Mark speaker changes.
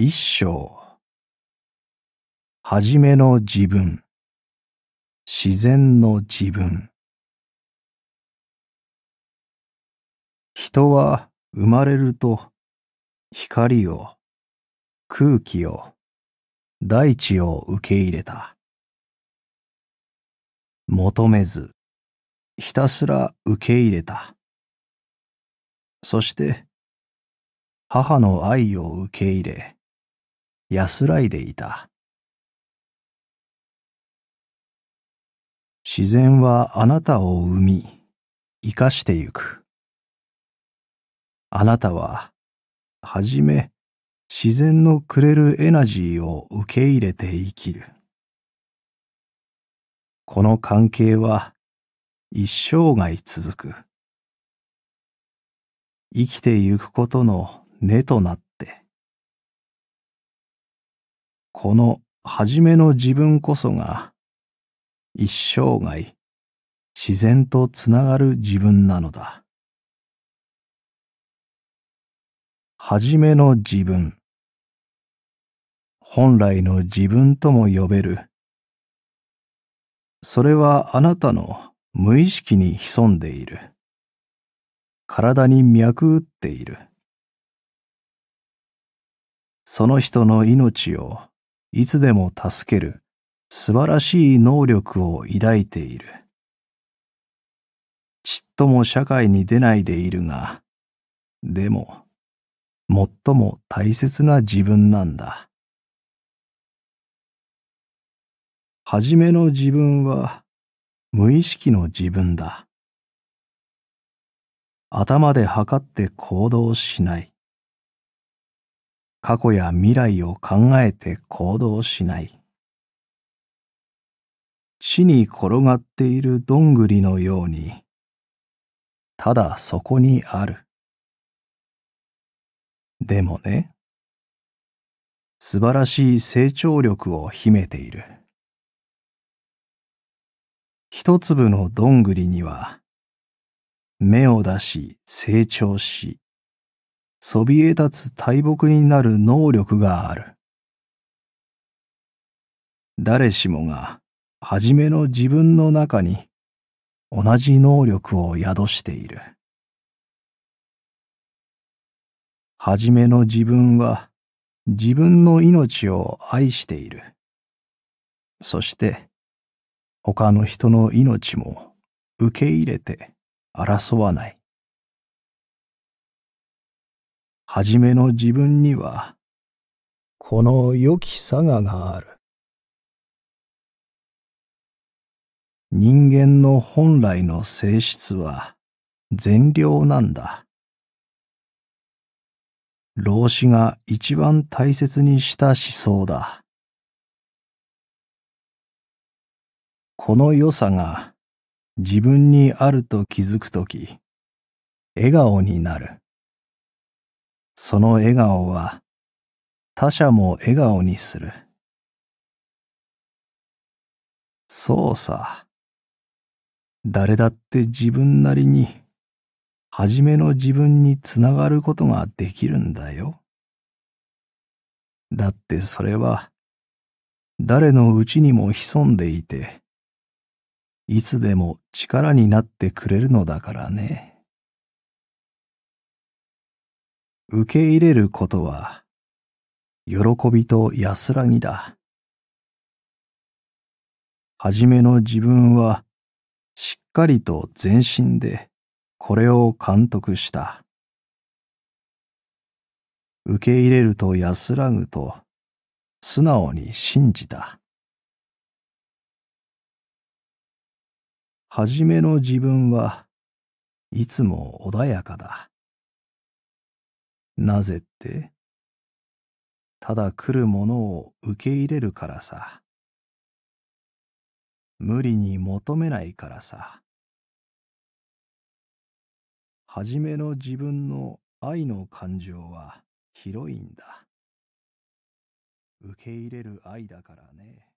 Speaker 1: 一章。はじめの自分。自然の自分。人は生まれると光を、空気を、大地を受け入れた。求めず、ひたすら受け入れた。そして、母の愛を受け入れ、安らいでいた。自然はあなたを生み、生かしてゆく。あなたは、はじめ、自然のくれるエナジーを受け入れて生きる。この関係は、一生涯続く。生きてゆくことの根となった。この初めの自分こそが、一生涯、自然とつながる自分なのだ。初めの自分。本来の自分とも呼べる。それはあなたの無意識に潜んでいる。体に脈打っている。その人の命をいつでも助ける素晴らしい能力を抱いている。ちっとも社会に出ないでいるが、でも、最も大切な自分なんだ。はじめの自分は無意識の自分だ。頭で測って行動しない。過去や未来を考えて行動しない。地に転がっているどんぐりのように、ただそこにある。でもね、素晴らしい成長力を秘めている。一粒のどんぐりには、芽を出し成長し、そびえ立つ大木になる能力がある。誰しもが、初めの自分の中に、同じ能力を宿している。初めの自分は、自分の命を愛している。そして、他の人の命も受け入れて争わない。初めの自分には、この良き佐賀がある。人間の本来の性質は善良なんだ。老子が一番大切にした思想だ。この良さが自分にあると気づくとき、笑顔になる。その笑顔は他者も笑顔にする。そうさ。誰だって自分なりに、初めの自分につながることができるんだよ。だってそれは、誰のうちにも潜んでいて、いつでも力になってくれるのだからね。受け入れることは、喜びと安らぎだ。はじめの自分は、しっかりと全身で、これを監督した。受け入れると安らぐと、素直に信じた。はじめの自分はいつも穏やかだ。なぜって、ただ来るものを受け入れるからさ。無理に求めないからさ。初めの自分の愛の感情は広いんだ。受け入れる愛だからね。